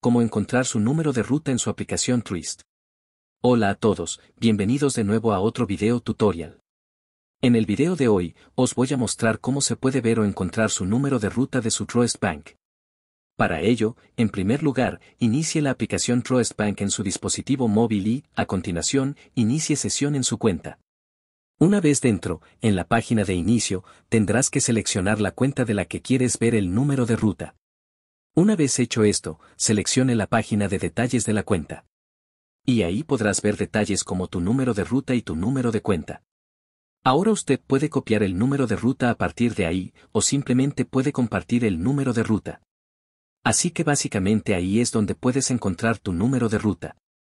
cómo encontrar su número de ruta en su aplicación Twist. Hola a todos, bienvenidos de nuevo a otro video tutorial. En el video de hoy, os voy a mostrar cómo se puede ver o encontrar su número de ruta de su Trust Bank. Para ello, en primer lugar, inicie la aplicación Trust Bank en su dispositivo móvil y, a continuación, inicie sesión en su cuenta. Una vez dentro, en la página de inicio, tendrás que seleccionar la cuenta de la que quieres ver el número de ruta. Una vez hecho esto, seleccione la página de detalles de la cuenta. Y ahí podrás ver detalles como tu número de ruta y tu número de cuenta. Ahora usted puede copiar el número de ruta a partir de ahí, o simplemente puede compartir el número de ruta. Así que básicamente ahí es donde puedes encontrar tu número de ruta.